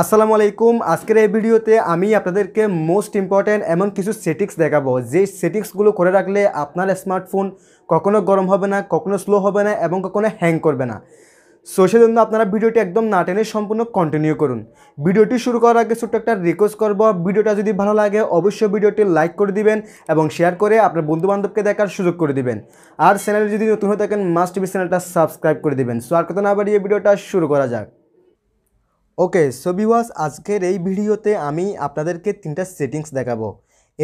আসসালামু আলাইকুম আজকের এই ভিডিওতে আমি আপনাদেরকে মোস্ট ইম্পর্ট্যান্ট এমন কিছু সেটিংস দেখাবো যে সেটিংসগুলো করে রাখলে আপনার স্মার্টফোন কখনো গরম হবে না কখনো স্লো হবে না এবং কখনো হ্যাং করবে না সো সেজন্য আপনারা ভিডিওটি একদম না টেনে সম্পূর্ণ কন্টিনিউ করুন ভিডিওটি শুরু করার আগে ছোট্ট একটা রিকোয়েস্ট করব ভিডিওটা যদি ভালো লাগে অবশ্যই ভিডিওটি লাইক করে দিবেন এবং শেয়ার করে আপনার বন্ধুবান্ধবকে দেখার সুযোগ করে দিবেন আর চ্যানেলে যদি নতুন হয়ে থাকেন মাস্ট টিভি চ্যানেলটা সাবস্ক্রাইব করে দিবেন সো আর কথা না বাড়িয়ে ভিডিওটা শুরু করা যাক ওকে সো বিওয়াস আজকের এই ভিডিওতে আমি আপনাদেরকে তিনটা সেটিংস দেখাবো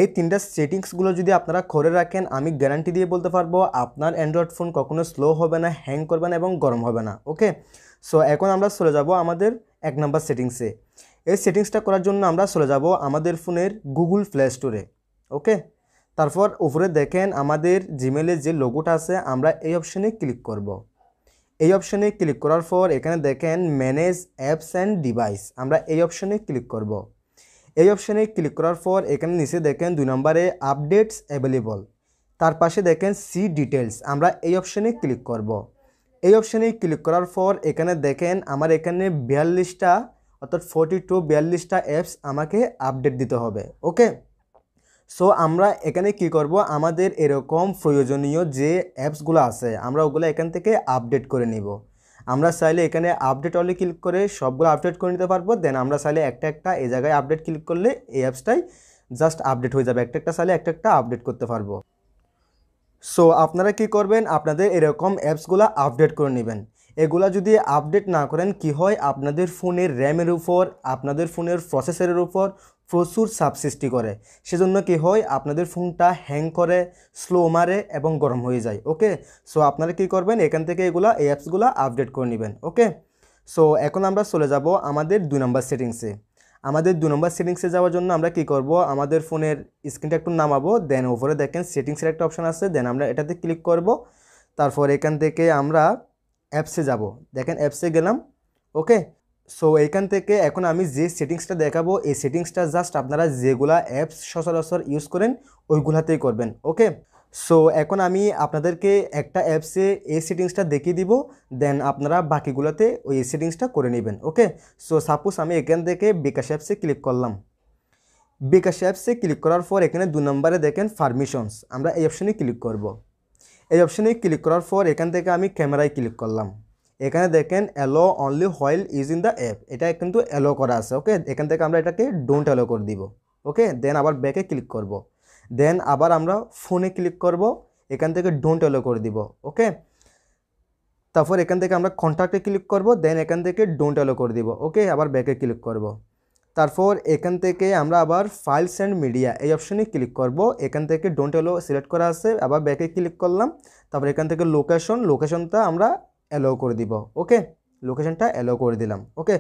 এই তিনটা সেটিংসগুলো যদি আপনারা করে রাখেন আমি গ্যারান্টি দিয়ে বলতে পারবো আপনার অ্যান্ড্রয়েড ফোন কখনো স্লো হবে না হ্যাং করবে না এবং গরম হবে না ওকে সো এখন আমরা চলে যাব আমাদের এক নম্বর সেটিংসে এই সেটিংসটা করার জন্য আমরা চলে যাব আমাদের ফোনের গুগল প্লে স্টোরে ওকে তারপর উপরে দেখেন আমাদের জিমেলের যে লোগোটা আছে আমরা এই অপশানে ক্লিক করবো এই অপশনে ক্লিক করার পর এখানে দেখেন ম্যানেজ অ্যাপস অ্যান্ড ডিভাইস আমরা এই অপশনে ক্লিক করব। এই অপশনে ক্লিক করার পর এখানে নিচে দেখেন দুই নম্বরে আপডেটস অ্যাভেলেবল তার পাশে দেখেন সি ডিটেলস আমরা এই অপশনে ক্লিক করব। এই অপশনে ক্লিক করার পর এখানে দেখেন আমার এখানে বিয়াল্লিশটা অর্থাৎ ফোর্টি টু বিয়াল্লিশটা অ্যাপস আমাকে আপডেট দিতে হবে ওকে সো আমরা এখানে কি করব আমাদের এরকম প্রয়োজনীয় যে অ্যাপসগুলো আছে আমরা ওগুলো এখান থেকে আপডেট করে নিব আমরা চাইলে এখানে আপডেট অলে ক্লিক করে সবগুলো আপডেট করে নিতে পারবো দেন আমরা চাইলে একটা একটা এই জায়গায় আপডেট ক্লিক করলে এই অ্যাপসটাই জাস্ট আপডেট হয়ে যাবে একটা একটা চাইলে একটা একটা আপডেট করতে পারবো সো আপনারা কি করবেন আপনাদের এরকম অ্যাপসগুলো আপডেট করে নেবেন এগুলা যদি আপডেট না করেন কি হয় আপনাদের ফোনের র্যামের উপর আপনাদের ফোনের প্রসেসরের উপর প্রচুর চাপ সৃষ্টি করে সেজন্য কি হয় আপনাদের ফোনটা হ্যাং করে স্লো মারে এবং গরম হয়ে যায় ওকে সো আপনারা কি করবেন এখান থেকে এগুলা এই অ্যাপসগুলো আপডেট করে নেবেন ওকে সো এখন আমরা চলে যাব আমাদের দুই নম্বর সেটিংসে আমাদের দু নম্বর সেটিংসে যাওয়ার জন্য আমরা কি করব আমাদের ফোনের স্ক্রিনটা একটু নামাবো দেন ওপরে দেখেন সেটিংসের একটা অপশান আছে দেন আমরা এটাতে ক্লিক করব তারপর এখান থেকে আমরা অ্যাপসে যাব দেখেন অ্যাপসে গেলাম ওকে সো এইখান থেকে এখন আমি যে সেটিংসটা দেখাবো এই সেটিংসটা জাস্ট আপনারা যেগুলা অ্যাপস সচরাচর ইউজ করেন ওইগুলাতেই করবেন ওকে সো এখন আমি আপনাদেরকে একটা অ্যাপসে এই সেটিংসটা দেখিয়ে দিব দেন আপনারা বাকিগুলোতে ওই সেটিংসটা করে নেবেন ওকে সো সাপোজ আমি এখান থেকে বিকাশ অ্যাপসে ক্লিক করলাম বিকাশ অ্যাপসে ক্লিক করার পর এখানে দু নম্বরে দেখেন পারমিশনস আমরা এই অপশনে ক্লিক করব। এই অপশনে ক্লিক করার পর এখান থেকে আমি ক্যামেরায় ক্লিক করলাম এখানে দেখেন allow only while is in the app এটা কিন্তু অ্যালো করা আছে ওকে এখান থেকে আমরা এটাকে ডোন্ট অ্যালো করে দিব ওকে দেন আবার ব্যাকে ক্লিক করব। দেন আবার আমরা ফোনে ক্লিক করব এখান থেকে ডোন্ট অ্যালো করে দিব ওকে তারপর এখান থেকে আমরা কন্ট্যাক্টে ক্লিক করব দেন এখান থেকে ডোন্ট অ্যালো করে দিব ওকে আবার ব্যাকে ক্লিক করব। তারপর এখান থেকে আমরা আবার ফাইলস অ্যান্ড মিডিয়া এই অপশানে ক্লিক করব এখান থেকে ডোন্ট এলো সিলেক্ট করা আছে আবার ব্যাকে ক্লিক করলাম তারপর এখান থেকে লোকেশন লোকেশনটা আমরা অ্যালাউ করে দিব ওকে লোকেশনটা অ্যালো করে দিলাম ওকে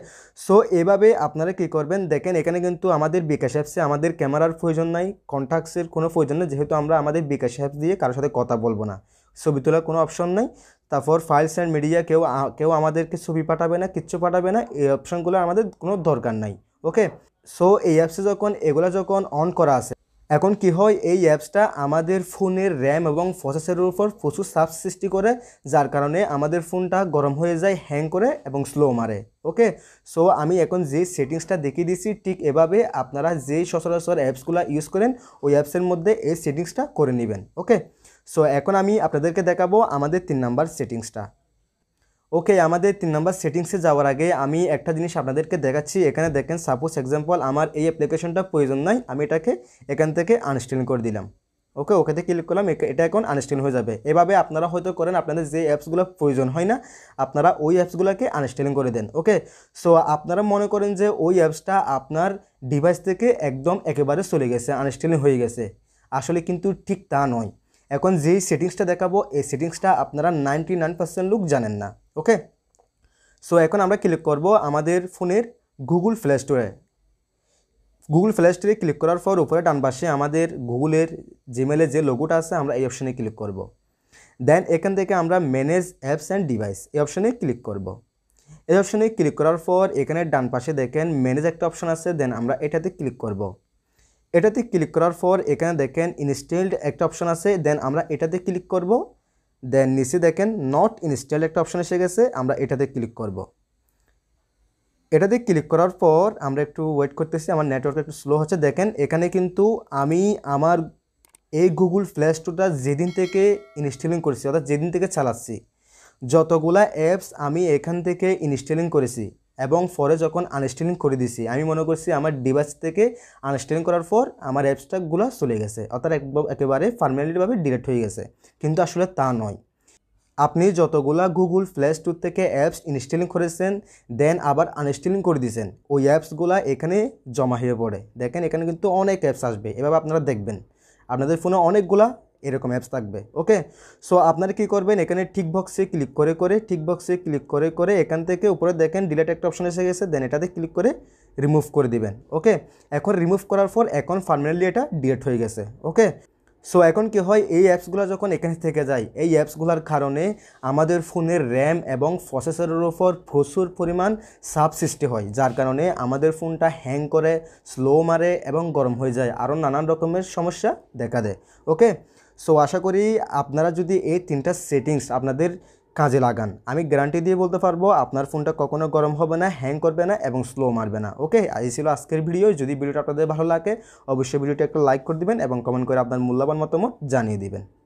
সো এভাবে আপনারা কি করবেন দেখেন এখানে কিন্তু আমাদের বিকাশ অ্যাপসে আমাদের ক্যামেরার প্রয়োজন নাই কন্ট্যাক্টসের কোনো প্রয়োজন নেই যেহেতু আমরা আমাদের বিকাশ অ্যাপস দিয়ে কারোর সাথে কথা বলবো না ছবি তোলার কোনো অপশন নাই তারপর ফাইলস অ্যান্ড মিডিয়া কেউ কেউ আমাদেরকে ছবি পাঠাবে না কিচ্ছু পাঠাবে না এই অপশনগুলো আমাদের কোনো দরকার নাই ওকে সো এই অ্যাপসে যখন এগুলো যখন অন করা আছে এখন কি হয় এই অ্যাপসটা আমাদের ফোনের র্যাম এবং প্রসেসরের উপর প্রচুর সাপ সৃষ্টি করে যার কারণে আমাদের ফোনটা গরম হয়ে যায় হ্যাং করে এবং স্লো মারে ওকে সো আমি এখন যে সেটিংসটা দেখিয়ে দিছি ঠিক এভাবে আপনারা যেই সচরাচর অ্যাপসগুলো ইউজ করেন ওই অ্যাপসের মধ্যে এই সেটিংসটা করে নেবেন ওকে সো এখন আমি আপনাদেরকে দেখাবো আমাদের তিন নাম্বার সেটিংসটা ওকে আমাদের তিন নম্বর সেটিংসে যাওয়ার আগে আমি একটা জিনিস আপনাদেরকে দেখাচ্ছি এখানে দেখেন সাপোজ এক্সাম্পল আমার এই অ্যাপ্লিকেশনটা প্রয়োজন নয় আমি এটাকে এখান থেকে আনস্টিল করে দিলাম ওকে থেকে ক্লিক করলাম এটা এখন আনস্টিল হয়ে যাবে এভাবে আপনারা হয়তো করেন আপনাদের যে অ্যাপসগুলো প্রয়োজন হয় না আপনারা ওই অ্যাপসগুলোকে আনস্টিলিং করে দেন ওকে সো আপনারা মনে করেন যে ওই অ্যাপসটা আপনার ডিভাইস থেকে একদম একেবারে চলে গেছে আনস্টিলিং হয়ে গেছে আসলে কিন্তু ঠিক তা নয় এখন যেই সেটিংসটা দেখাবো এই সেটিংসটা আপনারা নাইনটি নাইন পার্সেন্ট লোক জানেন না ওকে সো এখন আমরা ক্লিক করব আমাদের ফোনের গুগল প্লে স্টোরে গুগল প্লে স্টোরে ক্লিক করার পর উপরে ডান পাশে আমাদের গুগলের জিমেলের যে লোগোটা আছে আমরা এই অপশানে ক্লিক করব। দেন এখান থেকে আমরা ম্যানেজ অ্যাপস অ্যান্ড ডিভাইস এই অপশানে ক্লিক করব। এই অপশানে ক্লিক করার পর এখানে ডান পাশে দেখেন ম্যানেজ একটা অপশান আছে দেন আমরা এটাতে ক্লিক করব। এটাতে ক্লিক করার পর এখানে দেখেন ইনস্টলড একটা অপশান আছে দেন আমরা এটাতে ক্লিক করবো দেন নিচে দেখেন নট ইনস্টল একটা অপশন এসে গেছে আমরা এটাতে ক্লিক করব। এটাতে ক্লিক করার পর আমরা একটু ওয়েট করতেছি আমার নেটওয়ার্ক একটু স্লো হচ্ছে দেখেন এখানে কিন্তু আমি আমার এই গুগল ফ্ল্যাশ স্টোরটা যেদিন থেকে ইনস্টলিং করেছি অর্থাৎ যেদিন থেকে চালাচ্ছি যতগুলা অ্যাপস আমি এখান থেকে ইনস্টলিং করেছি এবং পরে যখন আনস্টেলিং করে দিছি আমি মনে করছি আমার ডিভাইস থেকে আনস্টেলিং করার পর আমার অ্যাপসটাগুলো চলে গেছে অর্থাৎ একেবারে পারমানেন্টভাবে ডিলেট হয়ে গেছে কিন্তু আসলে তা নয় আপনি যতগুলা গুগল প্লে স্টোর থেকে অ্যাপস ইনস্টলিং করেছেন দেন আবার আনস্টলিং করে দিয়েছেন ওই অ্যাপসগুলা এখানে জমা হয়ে পড়ে দেখেন এখানে কিন্তু অনেক অ্যাপস আসবে এভাবে আপনারা দেখবেন আপনাদের ফোনে অনেকগুলা এরকম অ্যাপস থাকবে ওকে সো আপনারা কি করবেন এখানে ঠিক বক্সে ক্লিক করে করে ঠিক বক্সে ক্লিক করে করে এখান থেকে উপরে দেখেন ডিলেট একটা অপশন এসে গেছে দেন এটাতে ক্লিক করে রিমুভ করে দিবেন ওকে এখন রিমুভ করার পর এখন ফার্মিনালি এটা ডিলেট হয়ে গেছে ওকে সো এখন কি হয় এই অ্যাপসগুলো যখন এখানে থেকে যায় এই অ্যাপসগুলোর কারণে আমাদের ফোনের র্যাম এবং প্রসেসরের ওপর প্রচুর পরিমাণ সাপ সৃষ্টি হয় যার কারণে আমাদের ফোনটা হ্যাং করে স্লো মারে এবং গরম হয়ে যায় আরও নানান রকমের সমস্যা দেখা দেয় ওকে সো আশা করি আপনারা যদি এই তিনটা সেটিংস আপনাদের কাজে লাগান আমি গ্যারান্টি দিয়ে বলতে পারবো আপনার ফোনটা কখনো গরম হবে না হ্যাং করবে না এবং স্লো মারবে না ওকে এই ছিল আজকের ভিডিও যদি ভিডিওটা আপনাদের ভালো লাগে অবশ্যই ভিডিওটা একটা লাইক করে দিবেন এবং কমেন্ট করে আপনার মূল্যবান মতামত জানিয়ে দিবেন